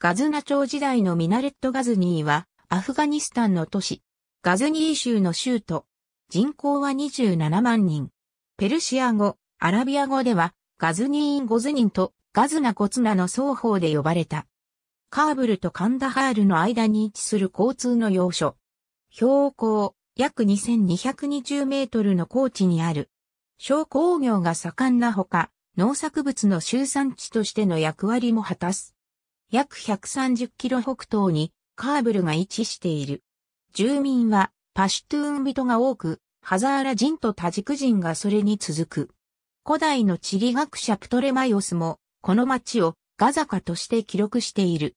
ガズナ朝時代のミナレットガズニーは、アフガニスタンの都市、ガズニー州の州都。人口は27万人。ペルシア語、アラビア語では、ガズニーン・ゴズニンとガズナ・ゴツナの双方で呼ばれた。カーブルとカンダハールの間に位置する交通の要所。標高、約2220メートルの高地にある。商工業が盛んなほか、農作物の集産地としての役割も果たす。約130キロ北東にカーブルが位置している。住民はパシュトゥーン人が多く、ハザーラ人とタジク人がそれに続く。古代の地理学者プトレマイオスも、この町をガザカとして記録している。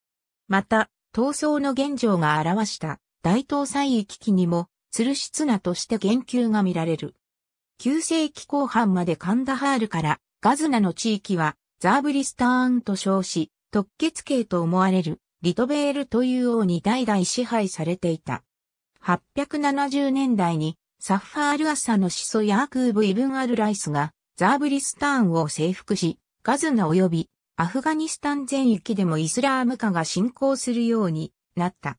また、闘争の現状が表した大東西域機にも、ツルシツナとして言及が見られる。9世紀後半までカンダハールからガズナの地域はザーブリスターンと称し、特血系と思われるリトベールという王に代々支配されていた。870年代にサッファール・アッサの始祖ヤークーブ・イブン・アル・ライスがザーブリスターンを征服し、ガズナ及びアフガニスタン全域でもイスラーム化が進行するようになった。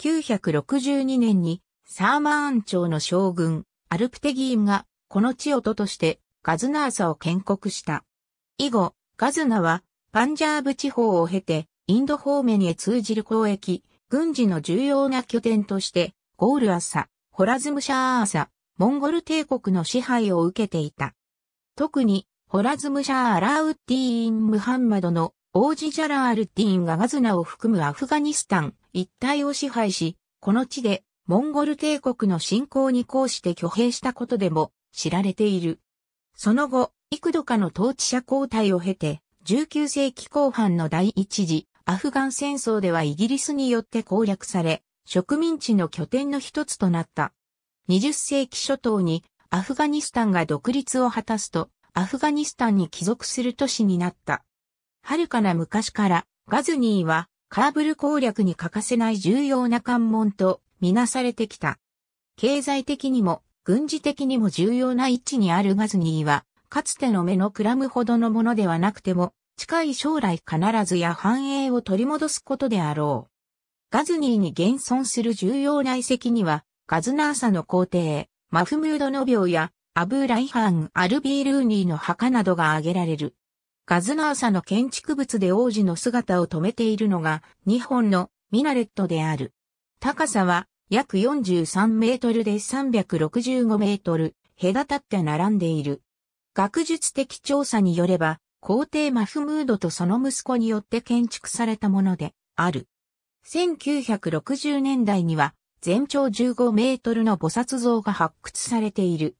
962年にサーマーン朝の将軍アルプテギームがこの地を都としてガズナーサを建国した。以後、ガズナはパンジャーブ地方を経て、インド方面へ通じる交易、軍事の重要な拠点として、ゴールアサ、ホラズムシャーアサ、モンゴル帝国の支配を受けていた。特に、ホラズムシャー・アラウッディーン・ムハンマドの王子ジャラールッディーンがガズナを含むアフガニスタン一帯を支配し、この地でモンゴル帝国の侵攻に抗して挙兵したことでも知られている。その後、幾度かの統治者交代を経て、19世紀後半の第一次アフガン戦争ではイギリスによって攻略され、植民地の拠点の一つとなった。20世紀初頭にアフガニスタンが独立を果たすと、アフガニスタンに帰属する都市になった。遥かな昔からガズニーはカーブル攻略に欠かせない重要な関門とみなされてきた。経済的にも軍事的にも重要な位置にあるガズニーはかつての目のくらむほどのものではなくても、近い将来必ずや繁栄を取り戻すことであろう。ガズニーに現存する重要な遺跡には、ガズナーサの皇帝、マフムードの病や、アブーライハン・アルビールーニーの墓などが挙げられる。ガズナーサの建築物で王子の姿を止めているのが、2本のミナレットである。高さは、約43メートルで365メートル、隔たって並んでいる。学術的調査によれば、皇帝マフムードとその息子によって建築されたものである。1960年代には全長15メートルの菩薩像が発掘されている。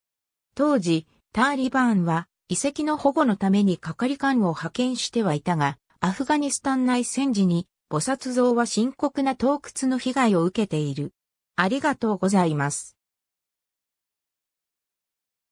当時、ターリバーンは遺跡の保護のために係官を派遣してはいたが、アフガニスタン内戦時に菩薩像は深刻な洞窟の被害を受けている。ありがとうございます。